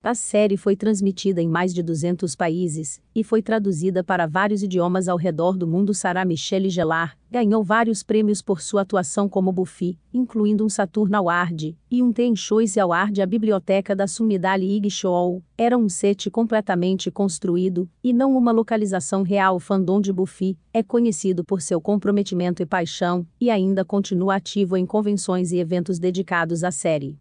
A série foi transmitida em mais de 200 países e foi traduzida para vários idiomas ao redor do mundo. Sarah Michelle Gellar ganhou vários prêmios por sua atuação como Buffy, incluindo um Saturn Award e um Teen Choice Award. A biblioteca da Sumidale Ig Show era um set completamente construído e não uma localização real. O fandom de Buffy é conhecido por seu comprometimento e paixão e ainda continua ativo em convenções e eventos dedicados à série.